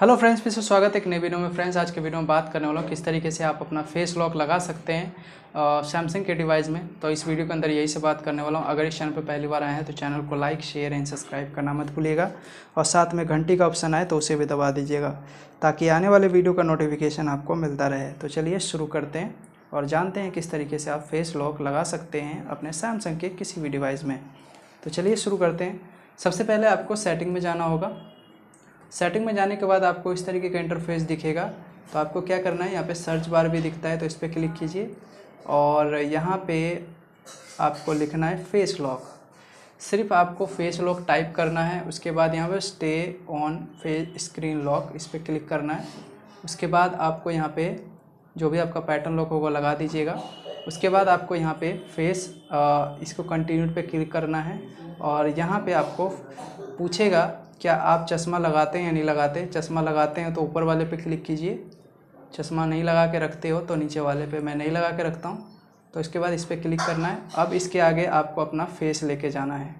hello friends फिर से स्वागत है एक नए वीडियो में फ्रेंड्स आज के वीडियो में बात करने वाला हूँ किस तरीके से आप अपना फेस लॉक लगा सकते हैं सैमसंग के डिवाइस में तो इस वीडियो के अंदर यही से बात करने वाला हूँ अगर इस चैनल पर पहली बार आए हैं तो चैनल को लाइक शेयर एंड सब्सक्राइब करना मत भूलिएगा और साथ में घंटी का ऑप्शन आए तो उसे भी दबा दीजिएगा ताकि आने वाले वीडियो का नोटिफिकेशन आपको मिलता रहे तो चलिए शुरू करते हैं और जानते हैं किस तरीके से आप फेस लॉक लगा सकते हैं अपने सैमसंग के किसी भी डिवाइस में तो चलिए शुरू करते हैं सबसे पहले आपको सेटिंग में जाना होगा सेटिंग में जाने के बाद आपको इस तरीके का इंटरफेस दिखेगा तो आपको क्या करना है यहाँ पे सर्च बार भी दिखता है तो इस पर क्लिक कीजिए और यहाँ पे आपको लिखना है फेस लॉक सिर्फ आपको फेस लॉक टाइप करना है उसके बाद यहाँ पे stay on face screen lock इस पर क्लिक करना है उसके बाद आपको यहाँ पे जो भी आपका पैटर्न लॉक होगा लगा दीजिएगा उसके बाद आपको यहाँ पे फेस इसको कंटिन्यू पे क्लिक करना है और यहाँ पे आपको पूछेगा क्या आप चश्मा लगाते हैं या नहीं लगाते चश्मा लगाते हैं तो ऊपर वाले पे क्लिक कीजिए चश्मा नहीं लगा के रखते हो तो नीचे वाले पे मैं नहीं लगा के रखता हूँ तो इसके बाद इस पर क्लिक करना है अब इसके आगे आपको अपना फेस लेके जाना है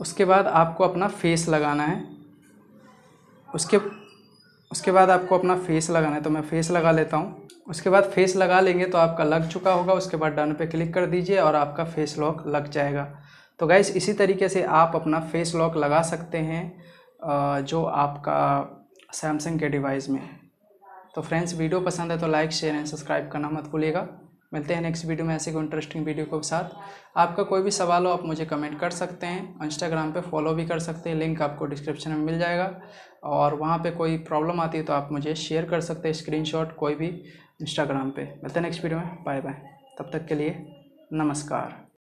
उसके बाद आपको अपना फेस लगाना है उसके उसके बाद आपको अपना फेस लगाना है तो मैं फेस लगा लेता हूँ उसके बाद फेस लगा लेंगे तो आपका लग चुका होगा उसके बाद डन पे क्लिक कर दीजिए और आपका फेस लॉक लग जाएगा तो गैस इसी तरीके से आप अपना फेस लॉक लगा सकते हैं जो आपका सैमसंग के डिवाइस में तो फ्रेंड्स वीडियो पसंद है तो लाइक शेयर एंड सब्सक्राइब करना मत भूलिएगा मिलते हैं नेक्स्ट वीडियो में ऐसे कोई इंटरेस्टिंग वीडियो के साथ आपका कोई भी सवाल हो आप मुझे कमेंट कर सकते हैं इंस्टाग्राम पे फॉलो भी कर सकते हैं लिंक आपको डिस्क्रिप्शन में मिल जाएगा और वहाँ पे कोई प्रॉब्लम आती है तो आप मुझे शेयर कर सकते हैं स्क्रीनशॉट कोई भी इंस्टाग्राम पे मिलते हैं नेक्स्ट वीडियो में बाय बाय तब तक के लिए नमस्कार